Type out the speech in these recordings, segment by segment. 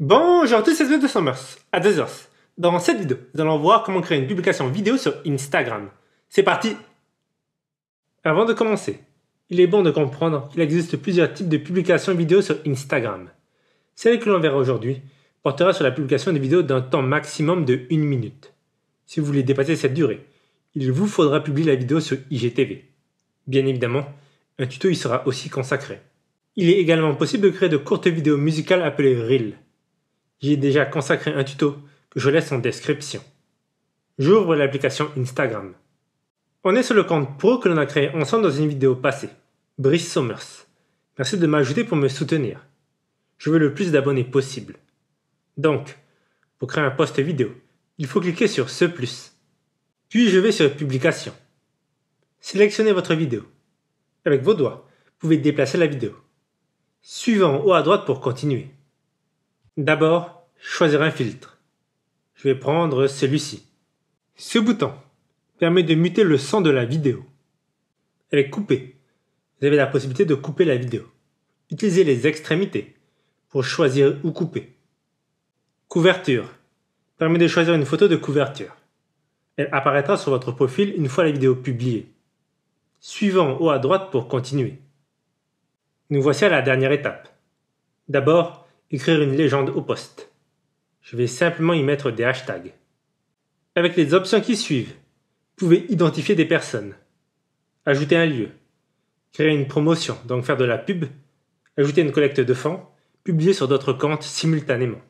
Bonjour à tous, c'est de Summers, à heures. Dans cette vidéo, nous allons voir comment créer une publication vidéo sur Instagram. C'est parti Avant de commencer, il est bon de comprendre qu'il existe plusieurs types de publications vidéo sur Instagram. Celle que l'on verra aujourd'hui portera sur la publication des vidéos d'un temps maximum de 1 minute. Si vous voulez dépasser cette durée, il vous faudra publier la vidéo sur IGTV. Bien évidemment, un tuto y sera aussi consacré. Il est également possible de créer de courtes vidéos musicales appelées Reels j'y ai déjà consacré un tuto que je laisse en description. J'ouvre l'application Instagram. On est sur le compte pro que l'on a créé ensemble dans une vidéo passée, Brice Sommers. Merci de m'ajouter pour me soutenir. Je veux le plus d'abonnés possible. Donc, pour créer un post vidéo, il faut cliquer sur ce plus. Puis je vais sur publication. Sélectionnez votre vidéo. Avec vos doigts, vous pouvez déplacer la vidéo. Suivez en haut à droite pour continuer. D'abord, choisir un filtre. Je vais prendre celui-ci. Ce bouton permet de muter le son de la vidéo. Elle est coupée. Vous avez la possibilité de couper la vidéo. Utilisez les extrémités pour choisir ou couper. Couverture permet de choisir une photo de couverture. Elle apparaîtra sur votre profil une fois la vidéo publiée. Suivant haut à droite pour continuer. Nous voici à la dernière étape. D'abord, écrire une légende au poste. Je vais simplement y mettre des hashtags. Avec les options qui suivent, vous pouvez identifier des personnes, ajouter un lieu, créer une promotion, donc faire de la pub, ajouter une collecte de fonds, publier sur d'autres comptes simultanément.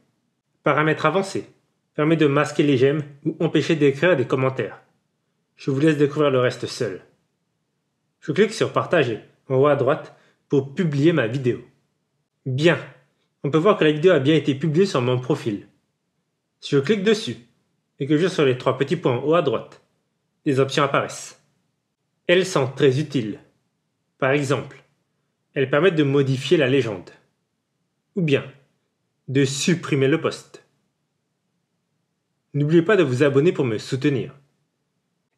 Paramètres avancés permet de masquer les j'aime ou empêcher d'écrire des commentaires. Je vous laisse découvrir le reste seul. Je clique sur Partager en haut à droite pour publier ma vidéo. Bien, on peut voir que la vidéo a bien été publiée sur mon profil. Si je clique dessus et que je sur les trois petits points en haut à droite, des options apparaissent. Elles sont très utiles. Par exemple, elles permettent de modifier la légende ou bien de supprimer le poste. N'oubliez pas de vous abonner pour me soutenir.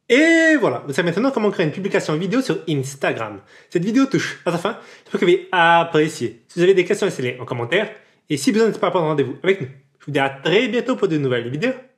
Et voilà, vous savez maintenant comment créer une publication vidéo sur Instagram. Cette vidéo touche à sa fin, j'espère que vous avez apprécié. Si vous avez des questions, laissez-les en commentaire. Et si besoin, n'hésitez pas à prendre rendez-vous avec nous. Je vous dis à très bientôt pour de nouvelles vidéos.